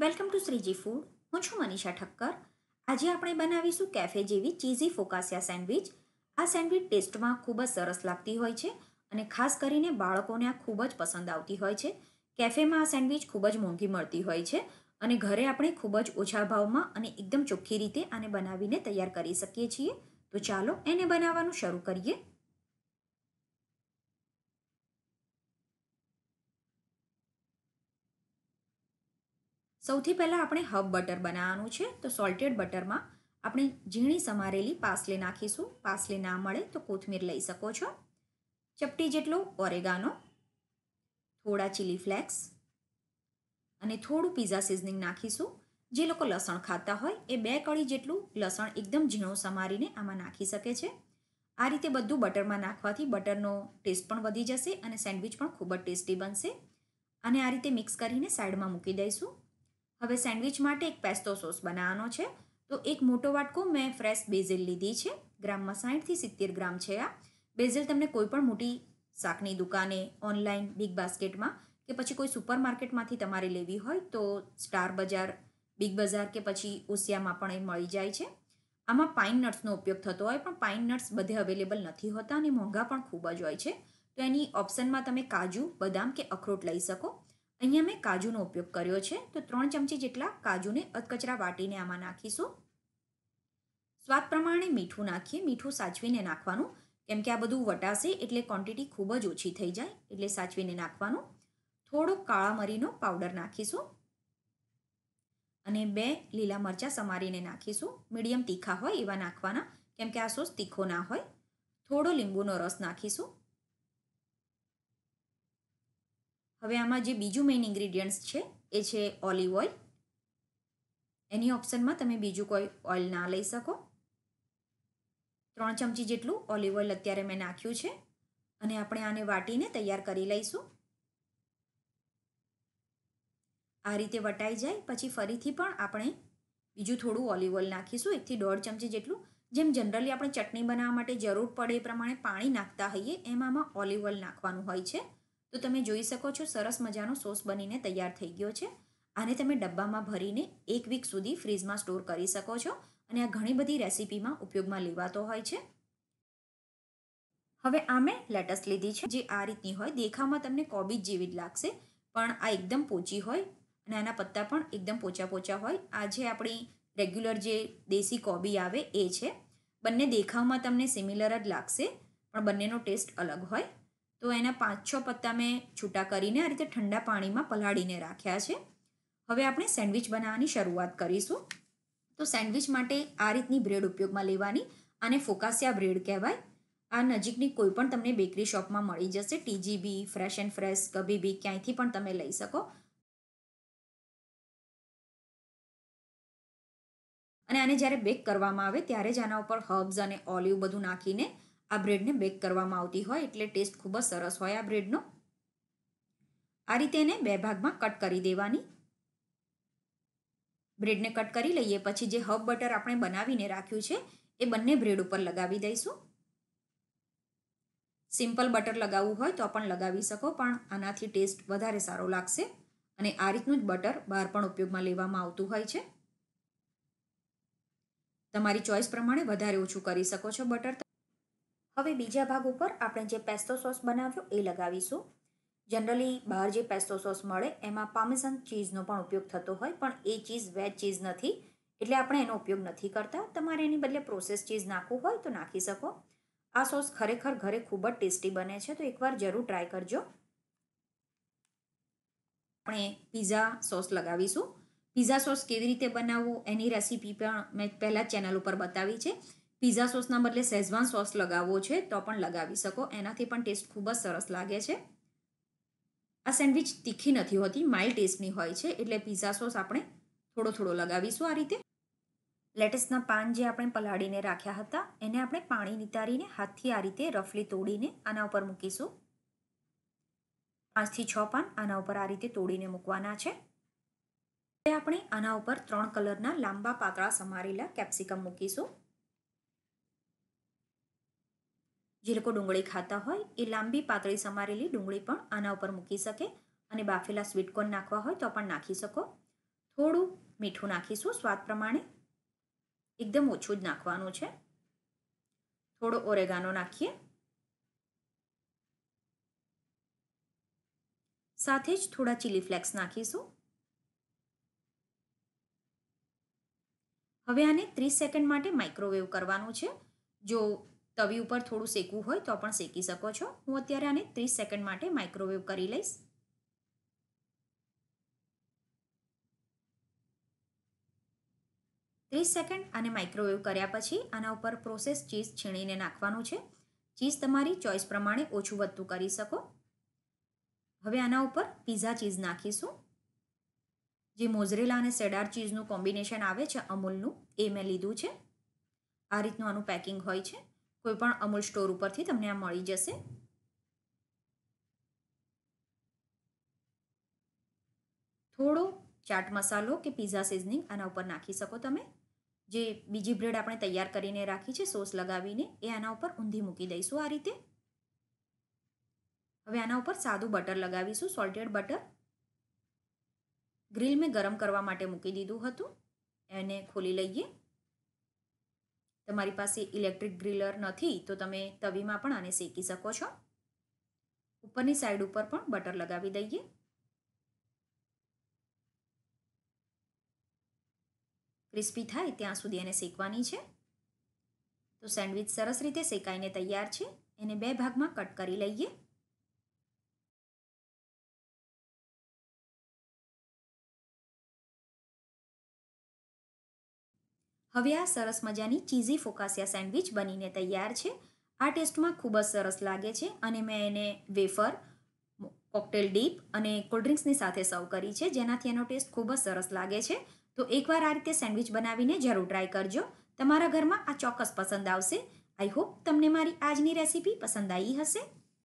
welcome to Shriji food હું છું મનીષા ઠક્કર આજે આપણે બનાવીશું કેફે જેવી ચીઝી ફોકાસિયા સેન્ડવિચ આ સેન્ડવિચ ટેસ્ટમાં ખૂબ જ સરસ લાગતી હોય છે અને ખાસ કરીને બાળકોને આ ખૂબ જ પસંદ આવતી હોય છે કેફેમાં આ સેન્ડવિચ ખૂબ જ મોંઘી મળતી હોય છે અને ઘરે આપણે ખૂબ જ ઓછા ભાવમાં અને એકદમ ચોખ્ખી રીતે આને બનાવીને તૈયાર કરી શકીએ છીએ તો ચાલો એને બનાવવાનું શરૂ કરીએ સૌથી પહેલાં આપણે હબ બટર બનાવવાનું છે તો સોલ્ટેડ બટરમાં આપણે ઝીણી સમારેલી પાસલે નાખીશું પાસલે ના મળે તો કોથમીર લઈ શકો છો ચપટી જેટલો ઓરેગાનો થોડા ચીલી ફ્લેક્સ અને થોડું પીઝા સિઝનિંગ નાખીશું જે લોકો લસણ ખાતા હોય એ બે કળી જેટલું લસણ એકદમ ઝીણો સમારીને આમાં નાખી શકે છે આ રીતે બધું બટરમાં નાખવાથી બટરનો ટેસ્ટ પણ વધી જશે અને સેન્ડવિચ પણ ખૂબ જ ટેસ્ટી બનશે અને આ રીતે મિક્સ કરીને સાઈડમાં મૂકી દઈશું હવે સેન્ડવિચ માટે એક પેસ્તો સોસ બનાવવાનો છે તો એક મોટો વાટકો મેં ફ્રેશ બેઝિલ લીધી છે ગ્રામમાં સાઠથી સિત્તેર ગ્રામ છે આ બેઝિલ તમને કોઈપણ મોટી શાકની દુકાને ઓનલાઈન બિગ બાસ્કેટમાં કે પછી કોઈ સુપર માર્કેટમાંથી તમારે લેવી હોય તો સ્ટાર બજાર બિગ બજાર કે પછી ઓસિયામાં પણ એ મળી જાય છે આમાં પાઇન નટ્સનો ઉપયોગ થતો હોય પણ પાઇન નટ્સ બધે અવેલેબલ નથી હોતા અને મોંઘા પણ ખૂબ જ હોય છે તો એની ઓપ્શનમાં તમે કાજુ બદામ કે અખરોટ લઈ શકો અહીંયા મેં કાજુનો ઉપયોગ કર્યો છે તો ત્રણ ચમચી જેટલા કાજુને અધકચરા વાટીને આમાં નાખીશું સ્વાદ પ્રમાણે મીઠું નાખીએ મીઠું સાચવીને નાખવાનું કેમ કે આ બધું વટાશે એટલે ક્વોન્ટિટી ખૂબ જ ઓછી થઈ જાય એટલે સાચવીને નાખવાનું થોડોક કાળા મરીનો પાવડર નાખીશું અને બે લીલા મરચાં સમારીને નાખીશું મીડિયમ તીખા હોય એવા નાખવાના કેમ કે આ સોસ તીખો ના હોય થોડો લીંબુનો રસ નાખીશું હવે આમાં જે બીજું મેઇન ઇન્ગ્રીડિયન્ટ્સ છે એ છે ઓલિવ ઓઇલ એની ઓપ્શનમાં તમે બીજું કોઈ ઓઇલ ના લઈ શકો ત્રણ ચમચી જેટલું ઓલિવ ઓઇલ અત્યારે મેં નાખ્યું છે અને આપણે આને વાટીને તૈયાર કરી લઈશું આ રીતે વટાઈ જાય પછી ફરીથી પણ આપણે બીજું થોડું ઓલિવ ઓઇલ નાખીશું એકથી દોઢ ચમચી જેટલું જેમ જનરલી આપણે ચટણી બનાવવા માટે જરૂર પડે એ પ્રમાણે પાણી નાખતા હોઈએ એમાં ઓલિવ ઓઇલ નાખવાનું હોય છે તો તમે જોઈ શકો છો સરસ મજાનો સોસ બનીને તૈયાર થઈ ગયો છે આને તમે ડબ્બામાં ભરીને એક વીક સુધી ફ્રીજમાં સ્ટોર કરી શકો છો અને આ ઘણી બધી રેસીપીમાં ઉપયોગમાં લેવાતો હોય છે હવે આ મેં લેટસ લીધી છે જે આ રીતની હોય દેખાવમાં તમને કોબીજ જેવી જ લાગશે પણ આ એકદમ પોચી હોય અને આના પત્તા પણ એકદમ પોચા પોચા હોય આ જે આપણી રેગ્યુલર જે દેશી કોબી આવે એ છે બંને દેખાવમાં તમને સિમિલર જ લાગશે પણ બંનેનો ટેસ્ટ અલગ હોય તો એના પાંચ છ પત્તા મેં છૂટા કરીને આ રીતે ઠંડા પાણીમાં પલાળીને રાખ્યા છે હવે આપણે સેન્ડવિચ બનાવવાની શરૂઆત કરીશું તો સેન્ડવિચ માટે આ રીતની બ્રેડ ઉપયોગમાં લેવાની આને ફોકાસિયા બ્રેડ કહેવાય આ નજીકની કોઈ પણ તમને બેકરી શોપમાં મળી જશે ટીજીબી ફ્રેશ એન્ડ ફ્રેશ કભી બી ક્યાંયથી પણ તમે લઈ શકો અને આને જ્યારે બેક કરવામાં આવે ત્યારે જ આના ઉપર હર્બ્સ અને ઓલિવ બધું નાખીને આ બ્રેડને બેક કરવામાં આવતી હોય એટલે ટેસ્ટ ખૂબ જ સરસ હોય આ બ્રેડનો આ રીતે એને બે ભાગમાં કટ કરી દેવાની બ્રેડને કટ કરી લઈએ પછી જે હબ બટર આપણે બનાવીને રાખ્યું છે એ બંને બ્રેડ ઉપર લગાવી દઈશું સિમ્પલ બટર લગાવવું હોય તો પણ લગાવી શકો પણ આનાથી ટેસ્ટ વધારે સારો લાગશે અને આ રીતનું જ બટર બહાર પણ ઉપયોગમાં લેવામાં આવતું હોય છે તમારી ચોઈસ પ્રમાણે વધારે ઓછું કરી શકો છો બટર હવે બીજા ભાગ ઉપર આપણે જે પેસ્તો સોસ બનાવ્યો એ લગાવીશું જનરલી બહાર જે પેસ્તો સોસ મળે એમાં પામેસન ચીઝનો પણ ઉપયોગ થતો હોય પણ એ ચીઝ વેજ ચીઝ નથી એટલે આપણે એનો ઉપયોગ નથી કરતા તમારે એની બદલે પ્રોસેસ ચીઝ નાખવું હોય તો નાખી શકો આ સોસ ખરેખર ઘરે ખૂબ જ ટેસ્ટી બને છે તો એકવાર જરૂર ટ્રાય કરજો આપણે પીઝા સોસ લગાવીશું પીઝા સોસ કેવી રીતે બનાવવો એની રેસીપી પણ મેં પહેલાં ચેનલ ઉપર બતાવી છે પિઝા સોસના બદલે સેઝવાન સોસ લગાવવો છે તો પણ લગાવી શકો એનાથી પણ ટેસ્ટ ખૂબ જ સરસ લાગે છે આ સેન્ડવિચ તીખી નથી હોતી માઇલ્ડ ટેસ્ટની હોય છે એટલે પિઝા સોસ આપણે થોડો થોડો લગાવીશું આ રીતે લેટેસ્ટના પાન જે આપણે પલાળીને રાખ્યા હતા એને આપણે પાણી નિતારીને હાથથી આ રીતે રફલી તોડીને આના ઉપર મૂકીશું પાંચથી છ પાન આના ઉપર આ રીતે તોડીને મૂકવાના છે આપણે આના ઉપર ત્રણ કલરના લાંબા પાતળા સમારેલા કેપ્સિકમ મૂકીશું જે લોકો ડુંગળી ખાતા હોય એ લાંબી પાતળી સમારેલી ડુંગળી પણ આના ઉપર મૂકી શકે અને બાફેલા સ્વીટકોર્ન નાખવા હોય તો પણ નાખી શકો થોડું મીઠું નાખીશું સ્વાદ પ્રમાણે એકદમ ઓછું જ નાખવાનું છે થોડો ઓરેગાનો નાખીએ સાથે જ થોડા ચીલી ફ્લેક્સ નાખીશું હવે આને ત્રીસ સેકન્ડ માટે માઇક્રોવેવ કરવાનું છે જો તવી ઉપર થોડું શેકવું હોય તો પણ શેકી શકો છો હું અત્યારે આને ત્રીસ સેકન્ડ માટે માઇક્રોવેવ કરી લઈશ ત્રીસ સેકન્ડ આને માઇક્રોવેવ કર્યા પછી આના ઉપર પ્રોસેસ ચીઝ છીણીને નાખવાનું છે ચીઝ તમારી ચોઈસ પ્રમાણે ઓછું વધતું કરી શકો હવે આના ઉપર પીઝા ચીઝ નાખીશું જે મોઝરેલા અને સેડાર ચીઝનું કોમ્બિનેશન આવે છે અમૂલનું એ મેં લીધું છે આ રીતનું આનું પેકિંગ હોય છે કોઈપણ અમૂલ સ્ટોર ઉપરથી તમને આ મળી જશે થોડો ચાટ મસાલો કે પીઝા સિઝનિંગ આના ઉપર નાખી શકો તમે જે બીજી બ્રેડ આપણે તૈયાર કરીને રાખી છે સોસ લગાવીને એ આના ઉપર ઊંધી મૂકી દઈશું આ રીતે હવે આના ઉપર સાદું બટર લગાવીશું સોલ્ટેડ બટર ગ્રીલ મેં ગરમ કરવા માટે મૂકી દીધું હતું એને ખોલી લઈએ તમારી પાસે ઇલેક્ટ્રિક ગ્રીલર નથી તો તમે તવીમાં પણ આને શેકી શકો છો ઉપરની સાઈડ ઉપર પણ બટર લગાવી દઈએ ક્રિસ્પી થાય ત્યાં સુધી એને શેકવાની છે તો સેન્ડવિચ સરસ રીતે શેકાઈને તૈયાર છે એને બે ભાગમાં કટ કરી લઈએ હવે આ સરસ મજાની ચીઝી ફોકાસિયા સેન્ડવિચ બનીને તૈયાર છે આ ટેસ્ટમાં ખૂબ જ સરસ લાગે છે અને મેં એને વેફર કોકટેલ ડીપ અને કોલ્ડ કોલ્ડ્રિંક્સની સાથે સર્વ કરી છે જેનાથી એનો ટેસ્ટ ખૂબ જ સરસ લાગે છે તો એકવાર આ રીતે સેન્ડવિચ બનાવીને જરૂર ટ્રાય કરજો તમારા ઘરમાં આ ચોક્કસ પસંદ આવશે આઈ હોપ તમને મારી આજની રેસીપી પસંદ આવી હશે